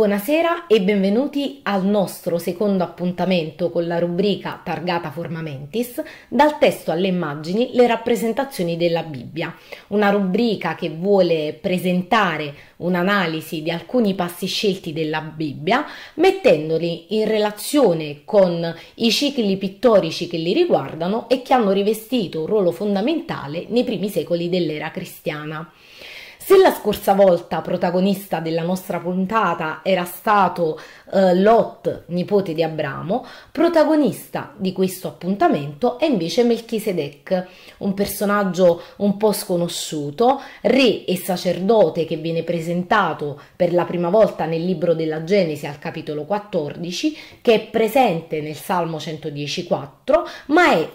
Buonasera e benvenuti al nostro secondo appuntamento con la rubrica targata Formamentis dal testo alle immagini le rappresentazioni della Bibbia, una rubrica che vuole presentare un'analisi di alcuni passi scelti della Bibbia mettendoli in relazione con i cicli pittorici che li riguardano e che hanno rivestito un ruolo fondamentale nei primi secoli dell'era cristiana. Se la scorsa volta protagonista della nostra puntata era stato eh, Lot, nipote di Abramo, protagonista di questo appuntamento è invece Melchisedec, un personaggio un po' sconosciuto, re e sacerdote che viene presentato per la prima volta nel libro della Genesi al capitolo 14, che è presente nel Salmo 110.4, ma è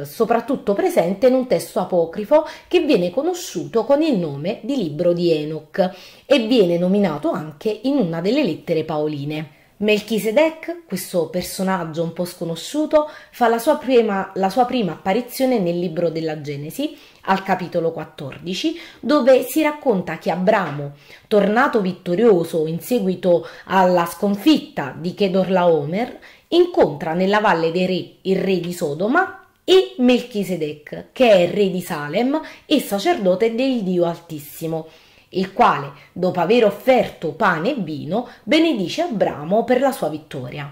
eh, soprattutto presente in un testo apocrifo che viene conosciuto con il nome di libro libro di Enoch e viene nominato anche in una delle lettere paoline. Melchisedec, questo personaggio un po' sconosciuto, fa la sua, prima, la sua, prima, apparizione nel libro della Genesi, al capitolo 14, dove si racconta che Abramo, tornato vittorioso in seguito alla sconfitta di Chedorlaomer, incontra nella valle dei re il re di Sodoma e Melchisedec, che è re di Salem e sacerdote del Dio Altissimo, il quale, dopo aver offerto pane e vino, benedice Abramo per la sua vittoria.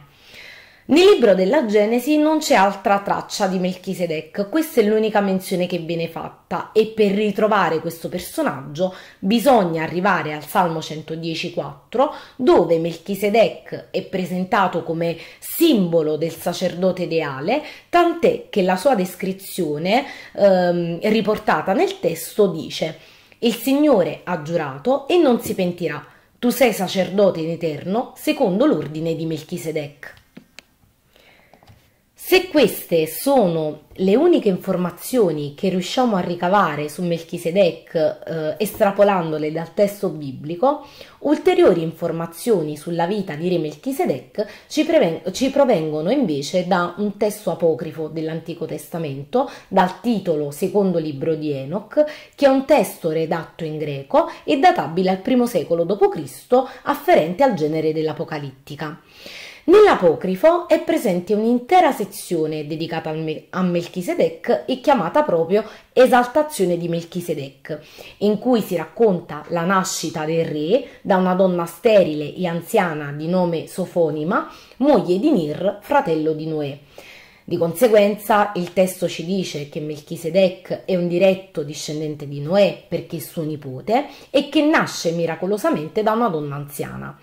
Nel libro della Genesi non c'è altra traccia di Melchisedec, questa è l'unica menzione che viene fatta e per ritrovare questo personaggio bisogna arrivare al Salmo 110.4 dove Melchisedec è presentato come simbolo del sacerdote ideale, tant'è che la sua descrizione ehm, riportata nel testo dice «Il Signore ha giurato e non si pentirà, tu sei sacerdote in eterno secondo l'ordine di Melchisedec». Se queste sono le uniche informazioni che riusciamo a ricavare su Melchisedec eh, estrapolandole dal testo biblico, ulteriori informazioni sulla vita di Re Melchisedec ci, ci provengono invece da un testo apocrifo dell'Antico Testamento, dal titolo Secondo Libro di Enoch, che è un testo redatto in greco e databile al I secolo d.C. afferente al genere dell'Apocalittica. Nell'apocrifo è presente un'intera sezione dedicata a Melchisedec e chiamata proprio Esaltazione di Melchisedec, in cui si racconta la nascita del re da una donna sterile e anziana di nome Sofonima, moglie di Nir, fratello di Noè. Di conseguenza il testo ci dice che Melchisedec è un diretto discendente di Noè perché è suo nipote e che nasce miracolosamente da una donna anziana.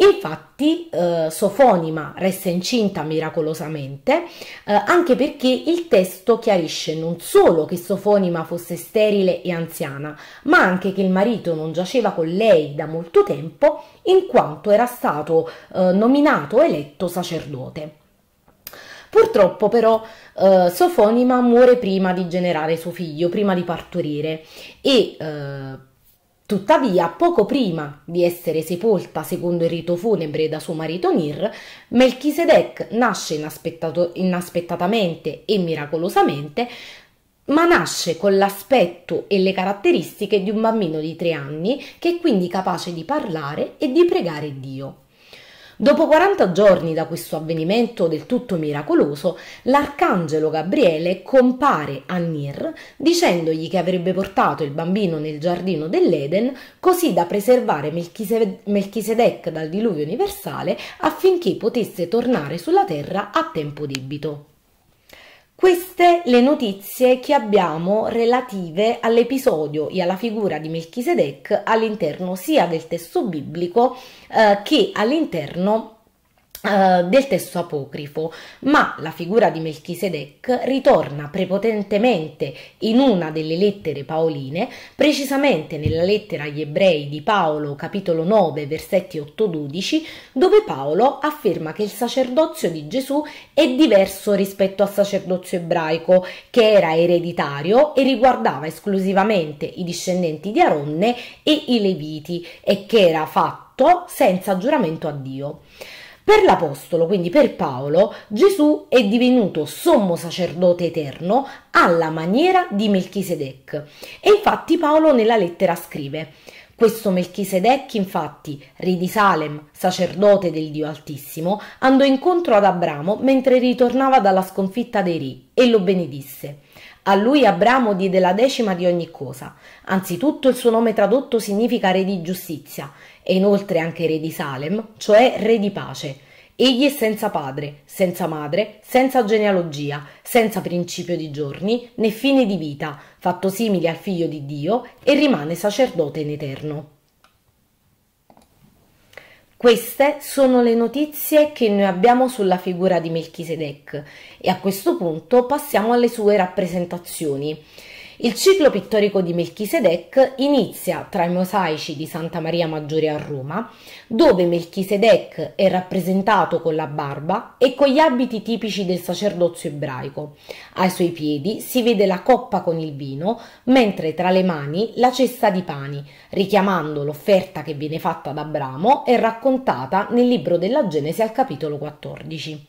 Infatti eh, Sofonima resta incinta miracolosamente, eh, anche perché il testo chiarisce non solo che Sofonima fosse sterile e anziana, ma anche che il marito non giaceva con lei da molto tempo in quanto era stato eh, nominato eletto sacerdote. Purtroppo però eh, Sofonima muore prima di generare suo figlio, prima di partorire e eh, Tuttavia, poco prima di essere sepolta secondo il rito funebre da suo marito Nir, Melchisedec nasce inaspettatamente e miracolosamente, ma nasce con l'aspetto e le caratteristiche di un bambino di tre anni che è quindi capace di parlare e di pregare Dio. Dopo 40 giorni da questo avvenimento del tutto miracoloso, l'arcangelo Gabriele compare a Nir dicendogli che avrebbe portato il bambino nel giardino dell'Eden così da preservare Melchisedec dal diluvio universale affinché potesse tornare sulla terra a tempo debito. Queste le notizie che abbiamo relative all'episodio e alla figura di Melchisedec all'interno sia del testo biblico eh, che all'interno eh, del testo apocrifo, ma la figura di Melchisedec ritorna prepotentemente in una delle lettere paoline, precisamente nella lettera agli ebrei di Paolo capitolo 9 versetti 8-12, dove Paolo afferma che il sacerdozio di Gesù è diverso rispetto al sacerdozio ebraico che era ereditario e riguardava esclusivamente i discendenti di Aronne e i Leviti e che era fatto senza giuramento a Dio. Per l'Apostolo, quindi per Paolo, Gesù è divenuto sommo sacerdote eterno alla maniera di Melchisedec. E infatti Paolo nella lettera scrive questo Melchisedec, infatti, re di Salem, sacerdote del Dio Altissimo, andò incontro ad Abramo mentre ritornava dalla sconfitta dei re e lo benedisse. A lui Abramo diede la decima di ogni cosa. Anzitutto il suo nome tradotto significa re di giustizia e inoltre anche re di Salem, cioè re di pace. Egli è senza padre, senza madre, senza genealogia, senza principio di giorni né fine di vita, fatto simile al figlio di Dio e rimane sacerdote in eterno. Queste sono le notizie che noi abbiamo sulla figura di Melchisedec e a questo punto passiamo alle sue rappresentazioni. Il ciclo pittorico di Melchisedec inizia tra i mosaici di Santa Maria Maggiore a Roma, dove Melchisedec è rappresentato con la barba e con gli abiti tipici del sacerdozio ebraico. Ai suoi piedi si vede la coppa con il vino, mentre tra le mani la cesta di pani, richiamando l'offerta che viene fatta ad Abramo e raccontata nel libro della Genesi al capitolo 14.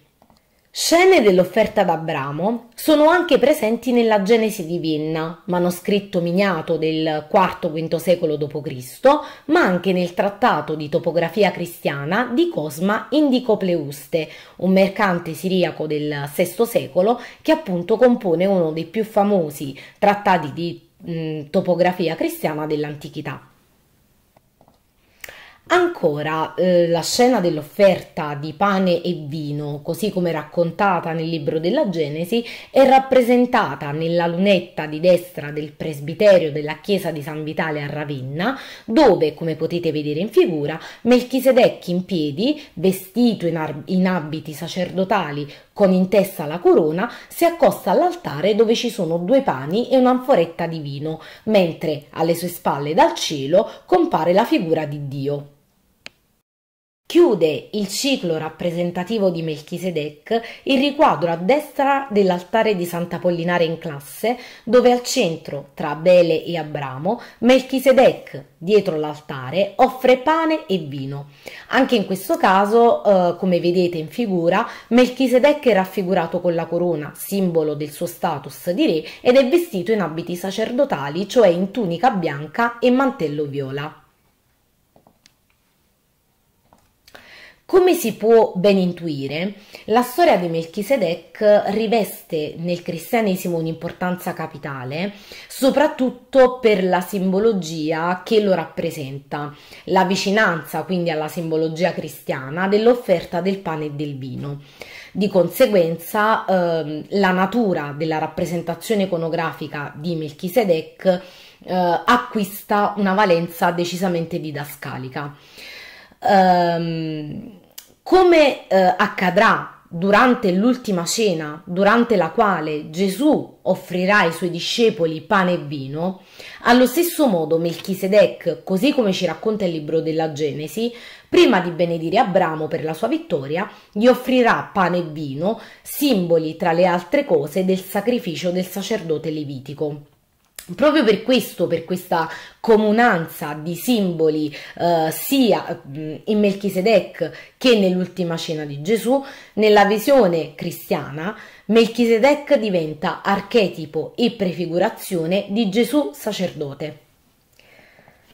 Scene dell'offerta ad Abramo sono anche presenti nella Genesi di Vienna, manoscritto miniato del IV-V secolo d.C., ma anche nel trattato di topografia cristiana di Cosma Indicopleuste, un mercante siriaco del VI secolo che appunto compone uno dei più famosi trattati di mh, topografia cristiana dell'antichità. Ancora, eh, la scena dell'offerta di pane e vino, così come raccontata nel libro della Genesi, è rappresentata nella lunetta di destra del presbiterio della chiesa di San Vitale a Ravenna, dove, come potete vedere in figura, Melchisedecchi in piedi, vestito in, in abiti sacerdotali con in testa la corona, si accosta all'altare dove ci sono due pani e un'anforetta di vino, mentre alle sue spalle dal cielo compare la figura di Dio. Chiude il ciclo rappresentativo di Melchisedec il riquadro a destra dell'altare di Sant'Apollinare in classe, dove al centro, tra Abele e Abramo, Melchisedec, dietro l'altare, offre pane e vino. Anche in questo caso, eh, come vedete in figura, Melchisedec è raffigurato con la corona, simbolo del suo status di re, ed è vestito in abiti sacerdotali, cioè in tunica bianca e mantello viola. Come si può ben intuire, la storia di Melchisedec riveste nel cristianesimo un'importanza capitale, soprattutto per la simbologia che lo rappresenta, la vicinanza quindi alla simbologia cristiana dell'offerta del pane e del vino. Di conseguenza, ehm, la natura della rappresentazione iconografica di Melchisedec eh, acquista una valenza decisamente didascalica ehm, come eh, accadrà durante l'ultima cena, durante la quale Gesù offrirà ai suoi discepoli pane e vino, allo stesso modo Melchisedec, così come ci racconta il libro della Genesi, prima di benedire Abramo per la sua vittoria, gli offrirà pane e vino, simboli tra le altre cose del sacrificio del sacerdote levitico. Proprio per questo, per questa comunanza di simboli eh, sia mm, in Melchisedec che nell'ultima cena di Gesù, nella visione cristiana Melchisedec diventa archetipo e prefigurazione di Gesù sacerdote.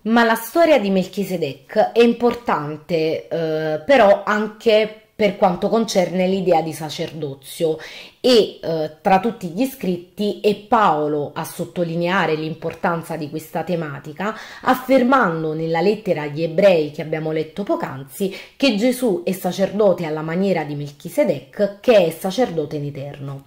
Ma la storia di Melchisedec è importante eh, però anche per quanto concerne l'idea di sacerdozio e eh, tra tutti gli scritti è Paolo a sottolineare l'importanza di questa tematica affermando nella lettera agli ebrei che abbiamo letto poc'anzi che Gesù è sacerdote alla maniera di Melchisedec che è sacerdote in eterno.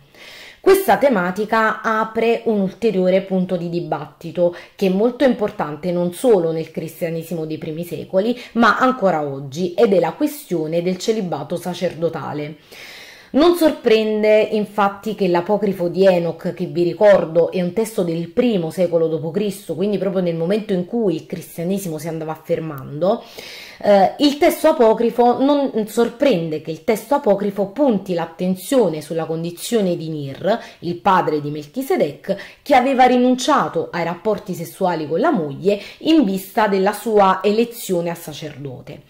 Questa tematica apre un ulteriore punto di dibattito che è molto importante non solo nel cristianesimo dei primi secoli, ma ancora oggi ed è la questione del celibato sacerdotale. Non sorprende infatti che l'Apocrifo di Enoch, che vi ricordo è un testo del primo secolo d.C., quindi proprio nel momento in cui il cristianesimo si andava affermando, eh, il testo apocrifo non sorprende che il testo apocrifo punti l'attenzione sulla condizione di Nir, il padre di Melchisedec, che aveva rinunciato ai rapporti sessuali con la moglie in vista della sua elezione a sacerdote.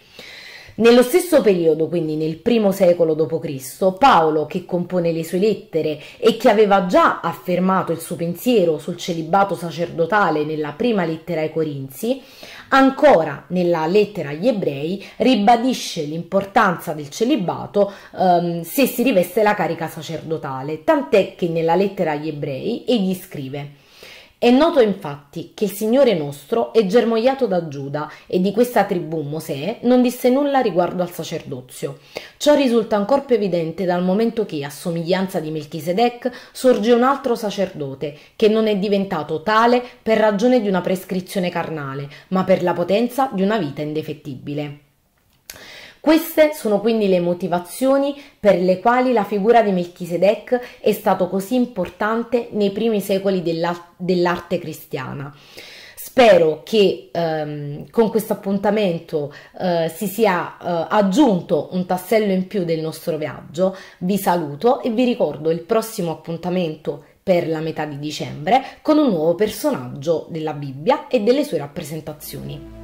Nello stesso periodo, quindi nel primo secolo d.C., Paolo, che compone le sue lettere e che aveva già affermato il suo pensiero sul celibato sacerdotale nella prima lettera ai Corinzi, ancora nella lettera agli ebrei ribadisce l'importanza del celibato ehm, se si riveste la carica sacerdotale, tant'è che nella lettera agli ebrei egli scrive è noto infatti che il Signore nostro è germogliato da Giuda e di questa tribù Mosè non disse nulla riguardo al sacerdozio. Ciò risulta ancor più evidente dal momento che, a somiglianza di Melchisedec, sorge un altro sacerdote che non è diventato tale per ragione di una prescrizione carnale, ma per la potenza di una vita indefettibile. Queste sono quindi le motivazioni per le quali la figura di Melchisedec è stato così importante nei primi secoli dell'arte cristiana. Spero che ehm, con questo appuntamento eh, si sia eh, aggiunto un tassello in più del nostro viaggio. Vi saluto e vi ricordo il prossimo appuntamento per la metà di dicembre con un nuovo personaggio della Bibbia e delle sue rappresentazioni.